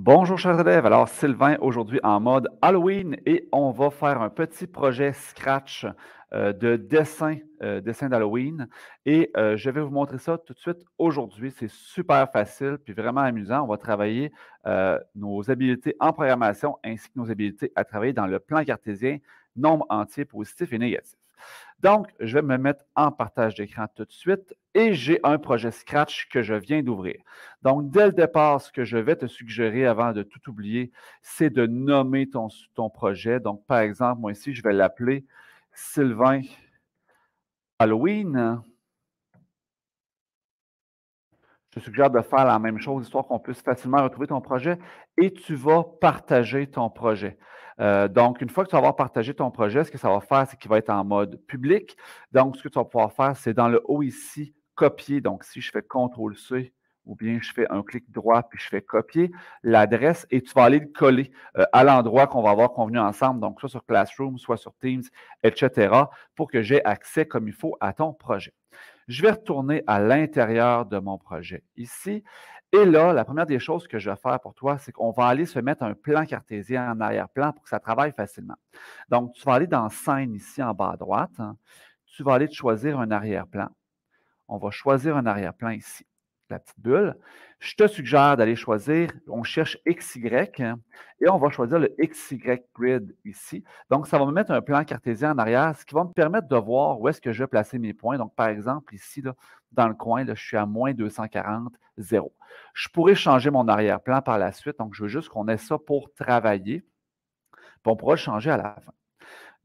Bonjour chers élèves, alors Sylvain aujourd'hui en mode Halloween et on va faire un petit projet scratch euh, de dessin, euh, dessin d'Halloween et euh, je vais vous montrer ça tout de suite aujourd'hui. C'est super facile puis vraiment amusant. On va travailler nos habilités en programmation ainsi que nos habilités à travailler dans le plan cartésien, nombre entier positif et négatif. Donc, je vais me mettre en partage d'écran tout de suite et j'ai un projet Scratch que je viens d'ouvrir. Donc, dès le départ, ce que je vais te suggérer avant de tout oublier, c'est de nommer ton, projet. Donc, par exemple, moi ici, je vais l'appeler Sylvain Halloween. te suggère de faire la même chose, histoire qu'on puisse facilement retrouver ton projet et tu vas partager ton projet. Euh, donc, une fois que tu vas avoir partagé ton projet, ce que ça va faire, c'est qu'il va être en mode public. Donc, ce que tu vas pouvoir faire, c'est dans le haut ici, copier. Donc, si je fais CTRL-C, ou bien je fais un clic droit puis je fais copier l'adresse et tu vas aller le coller euh, à l'endroit qu'on va avoir convenu ensemble, donc soit sur Classroom, soit sur Teams, etc., pour que j'ai accès comme il faut à ton projet je vais retourner à l'intérieur de mon projet ici. Et là, la première des choses que je vais faire pour toi, c'est qu'on va aller se mettre un plan cartésien en arrière-plan pour que ça travaille facilement. Donc, tu vas aller dans Scène ici en bas à droite. Hein. Tu vas aller te choisir un arrière-plan. On va choisir un arrière-plan ici la petite bulle, je te suggère d'aller choisir, on cherche XY hein, et on va choisir le XY grid ici. Donc, ça va me mettre un plan cartésien en arrière, ce qui va me permettre de voir où est-ce que je vais placer mes points. Donc, par exemple, ici, dans le coin, là, je suis à moins 240, 0. Je pourrais changer mon arrière-plan par la suite. Donc, je veux juste qu'on ait ça pour travailler. Puis on pourra le changer à la fin.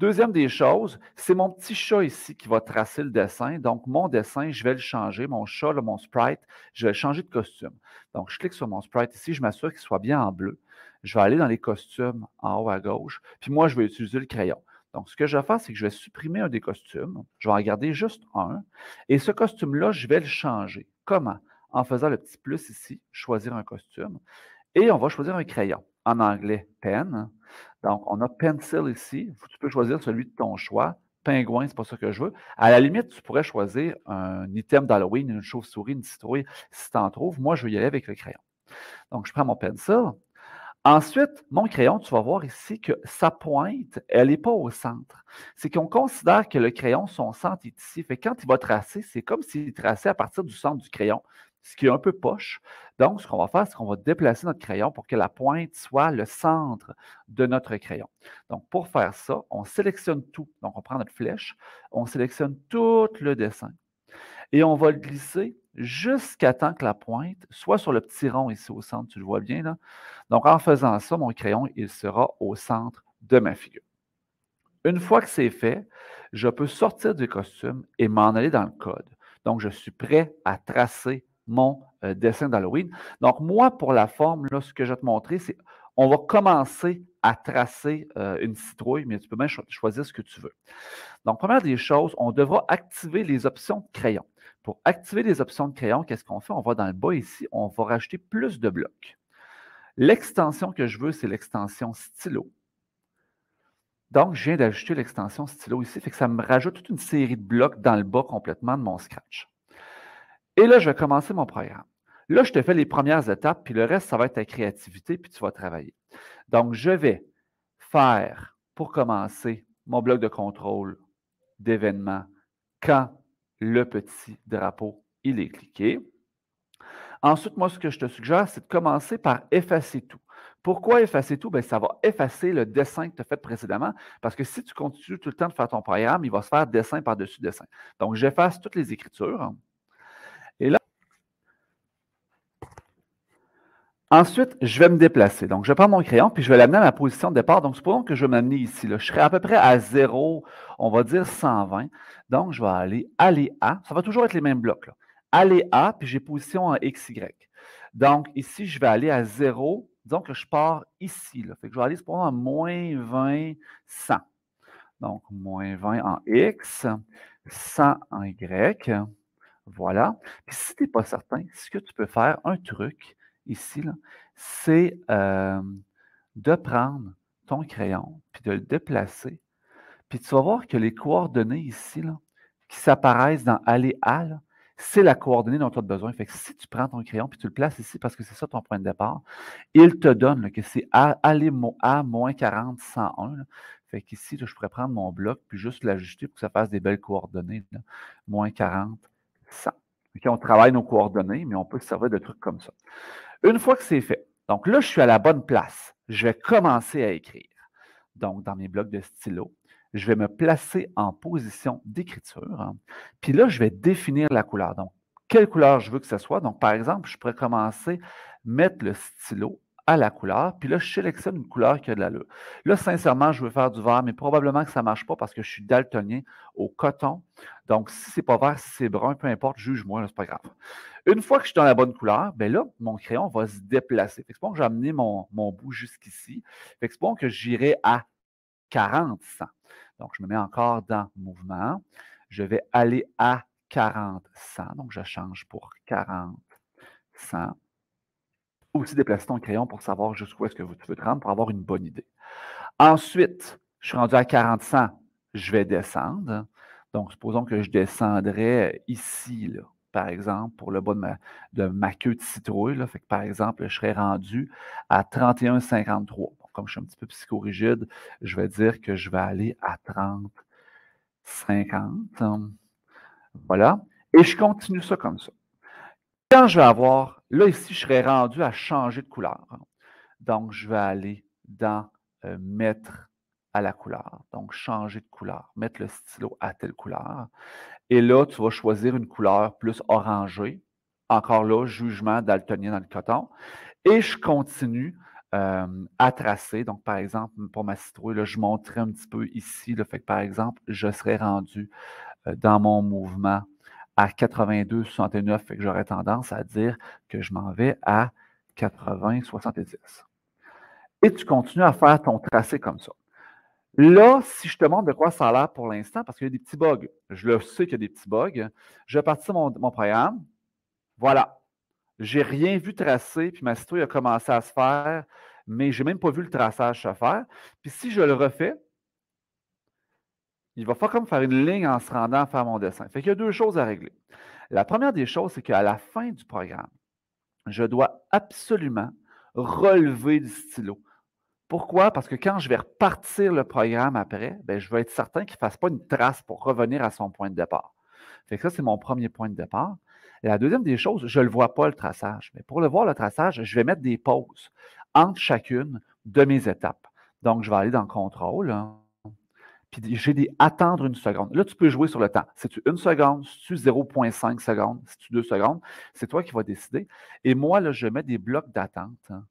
Deuxième des choses, c'est mon petit chat ici qui va tracer le dessin. Donc, mon dessin, je vais le changer. Mon chat, mon sprite, je vais le changer de costume. Donc, je clique sur mon sprite ici, je m'assure qu'il soit bien en bleu. Je vais aller dans les costumes en haut à gauche. Puis moi, je vais utiliser le crayon. Donc, ce que je vais faire, c'est que je vais supprimer un des costumes. Je vais en garder juste un. Et ce costume-là, je vais le changer. Comment? En faisant le petit plus ici, choisir un costume. Et on va choisir un crayon en anglais pen. Donc, on a pencil ici. Tu peux choisir celui de ton choix. Pingouin, c'est pas ça que je veux. À la limite, tu pourrais choisir un item d'Halloween, une chauve-souris, une citrouille, si tu en trouves. Moi, je vais y aller avec le crayon. Donc, je prends mon pencil. Ensuite, mon crayon, tu vas voir ici que sa pointe, elle n'est pas au centre. C'est qu'on considère que le crayon, son centre est ici. Fait quand il va tracer, c'est comme s'il traçait à partir du centre du crayon ce qui est un peu poche. Donc, ce qu'on va faire, c'est qu'on va déplacer notre crayon pour que la pointe soit le centre de notre crayon. Donc, pour faire ça, on sélectionne tout. Donc, on prend notre flèche, on sélectionne tout le dessin et on va le glisser jusqu'à temps que la pointe soit sur le petit rond ici au centre, tu le vois bien là. Donc, en faisant ça, mon crayon, il sera au centre de ma figure. Une fois que c'est fait, je peux sortir du costume et m'en aller dans le code. Donc, je suis prêt à tracer mon euh, dessin d'Halloween. Donc, moi, pour la forme, ce que je vais te montrer, c'est on va commencer à tracer euh, une citrouille, mais tu peux même choisir ce que tu veux. Donc, première des choses, on devra activer les options de crayon. Pour activer les options de crayon, qu'est-ce qu'on fait? On va dans le bas ici, on va rajouter plus de blocs. L'extension que je veux, c'est l'extension stylo. Donc, je viens d'ajouter l'extension stylo ici, fait que ça me rajoute toute une série de blocs dans le bas complètement de mon Scratch. Et là, je vais commencer mon programme. Là, je te fais les premières étapes, puis le reste, ça va être ta créativité, puis tu vas travailler. Donc, je vais faire, pour commencer, mon bloc de contrôle d'événements quand le petit drapeau, il est cliqué. Ensuite, moi, ce que je te suggère, c'est de commencer par effacer tout. Pourquoi effacer tout? Bien, ça va effacer le dessin que tu as fait précédemment, parce que si tu continues tout le temps de faire ton programme, il va se faire dessin par-dessus dessin. Donc, j'efface toutes les écritures. Ensuite, je vais me déplacer. Donc, je prends mon crayon puis je vais l'amener à ma position de départ. Donc, supposons que je vais m'amener ici. Là. Je serai à peu près à 0, on va dire 120. Donc, je vais aller aller à. Ça va toujours être les mêmes blocs. Aller à, puis j'ai position en XY. Donc, ici, je vais aller à 0. Disons que je pars ici. Là. Fait que je vais aller, supposons, à moins 20, 100. Donc, moins 20 en X, 100 en Y. Voilà. Puis si tu n'es pas certain, ce que tu peux faire, un truc, ici, c'est euh, de prendre ton crayon, puis de le déplacer. Puis tu vas voir que les coordonnées ici, là, qui s'apparaissent dans aller à, c'est la coordonnée dont tu as besoin. Fait que si tu prends ton crayon puis tu le places ici parce que c'est ça ton point de départ, il te donne que c'est aller à moins 40, 101. Fait qu'ici, je pourrais prendre mon bloc puis juste l'ajuster pour que ça fasse des belles coordonnées. Moins 40, 100. Okay, on travaille nos coordonnées, mais on peut se servir de trucs comme ça. Une fois que c'est fait, donc là, je suis à la bonne place. Je vais commencer à écrire. Donc, dans mes blocs de stylo, je vais me placer en position d'écriture. Hein. Puis là, je vais définir la couleur. Donc, quelle couleur je veux que ce soit. Donc, par exemple, je pourrais commencer à mettre le stylo à la couleur. Puis là, je sélectionne une couleur qui a de l'allure. Là, sincèrement, je veux faire du vert, mais probablement que ça ne marche pas parce que je suis daltonien au coton. Donc, si c'est pas vert, si c'est brun, peu importe, juge-moi, c'est pas grave. Une fois que je suis dans la bonne couleur, bien là, mon crayon va se déplacer. c'est bon que j'ai amené mon, bout jusqu'ici. c'est bon que j'irai à 40 100. Donc, je me mets encore dans mouvement. Je vais aller à 40 100. Donc, je change pour 40 100. Ou aussi déplacer ton crayon pour savoir jusqu'où est-ce que tu veux te rendre pour avoir une bonne idée. Ensuite, je suis rendu à 40 100. je vais descendre. Donc, supposons que je descendrais ici, par exemple, pour le bas de ma, queue de citrouille. par exemple, je serais rendu à 31,53. Comme je suis un petit peu psychorigide, je vais dire que je vais aller à 30, 50. Voilà. Et je continue ça comme ça. Quand je vais avoir, là ici, je serai rendu à changer de couleur. Donc, je vais aller dans euh, Mettre à la couleur. Donc, changer de couleur. Mettre le stylo à telle couleur. Et là, tu vas choisir une couleur plus orangée. Encore là, jugement daltonien dans le coton. Et je continue euh, à tracer. Donc, par exemple, pour ma citrouille, je montrais un petit peu ici. le fait que, par exemple, je serais rendu euh, dans mon mouvement à 82,69. que j'aurais tendance à dire que je m'en vais à 80,70. Et tu continues à faire ton tracé comme ça. Là, si je te montre de quoi ça a l'air pour l'instant, parce qu'il y a des petits bugs, je le sais qu'il y a des petits bugs, je vais partir mon, mon programme. Voilà. J'ai rien vu tracé, puis ma citrouille a commencé à se faire, mais je n'ai même pas vu le traçage se faire. Puis si je le refais, il va falloir comme faire une ligne en se rendant à faire mon dessin. Fait qu'il y a deux choses à régler. La première des choses, c'est qu'à la fin du programme, je dois absolument relever le stylo. Pourquoi? Parce que quand je vais repartir le programme après, ben, je vais être certain qu'il ne fasse pas une trace pour revenir à son point de départ. Fait que ça, c'est mon premier point de départ. Et la deuxième des choses, je ne le vois pas le traçage. Mais pour le voir, le traçage, je vais mettre des pauses entre chacune de mes étapes. Donc, je vais aller dans contrôle. Hein puis j'ai dit attendre une seconde. Là, tu peux jouer sur le temps. C'est-tu une seconde, c'est-tu 0,5 secondes, c'est-tu deux secondes, c'est toi qui vas décider. Et moi, là, je mets des blocs d'attente hein,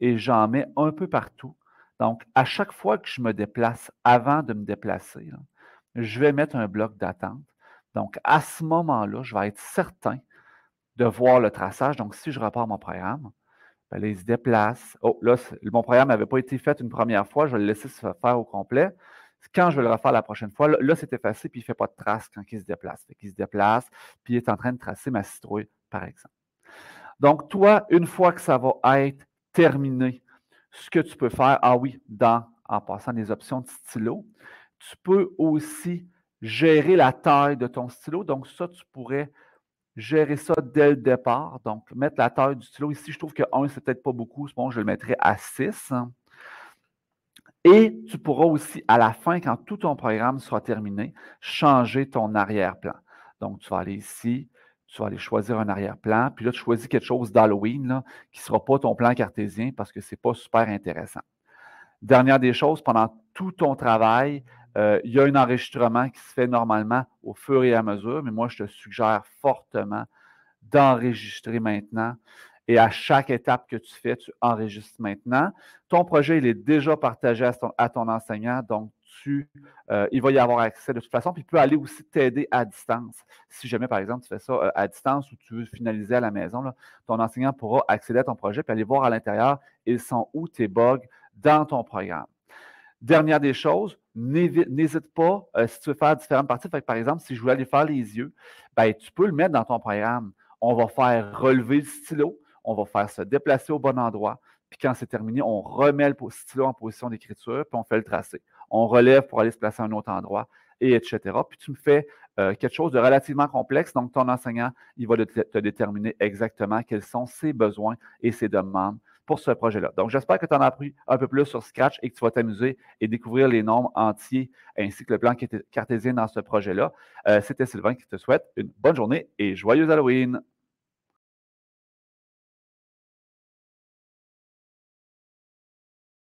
et j'en mets un peu partout. Donc, à chaque fois que je me déplace, avant de me déplacer, je vais mettre un bloc d'attente. Donc, à ce moment-là, je vais être certain de voir le traçage. Donc, si je repars mon programme, ben il se déplace. Oh, là, mon programme n'avait pas été fait une première fois, je vais le laisser se faire au complet. Quand je vais le refaire la prochaine fois, là, c'est effacé, puis il ne fait pas de trace quand il se déplace. il se déplace, puis il est en train de tracer ma citrouille, par exemple. Donc, toi, une fois que ça va être terminé, ce que tu peux faire, ah oui, dans, en passant des options de stylo, tu peux aussi gérer la taille de ton stylo. Donc, ça, tu pourrais gérer ça dès le départ. Donc, mettre la taille du stylo. Ici, je trouve que 1, c'est peut-être pas beaucoup. Bon, je le mettrais à 6. Et tu pourras aussi, à la fin, quand tout ton programme sera terminé, changer ton arrière-plan. Donc, tu vas aller ici, tu vas aller choisir un arrière-plan, puis là, tu choisis quelque chose d'Halloween qui ne sera pas ton plan cartésien parce que ce n'est pas super intéressant. Dernière des choses, pendant tout ton travail, euh, il y a un enregistrement qui se fait normalement au fur et à mesure, mais moi, je te suggère fortement d'enregistrer maintenant et à chaque étape que tu fais, tu enregistres maintenant. Ton projet, il est déjà partagé à ton, enseignant, donc tu, euh, il va y avoir accès de toute façon. Puis il peut aller aussi t'aider à distance. Si jamais, par exemple, tu fais ça euh, à distance ou tu veux finaliser à la maison, ton enseignant pourra accéder à ton projet puis aller voir à l'intérieur, ils sont où tes bugs dans ton programme. Dernière des choses, n'hésite pas euh, si tu veux faire différentes parties. par exemple, si je voulais aller faire les yeux, ben, tu peux le mettre dans ton programme. On va faire relever le stylo, on va faire se déplacer au bon endroit, puis quand c'est terminé, on remet le stylo en position d'écriture, puis on fait le tracé. On relève pour aller se placer à un autre endroit, et etc. Puis tu me fais euh, quelque chose de relativement complexe, donc ton enseignant, il va te, déterminer exactement quels sont ses besoins et ses demandes pour ce projet-là. Donc, j'espère que tu en as appris un peu plus sur Scratch et que tu vas t'amuser et découvrir les nombres entiers ainsi que le plan cartésien dans ce projet-là. Euh, c'était Sylvain qui te souhaite une bonne journée et joyeuse Halloween.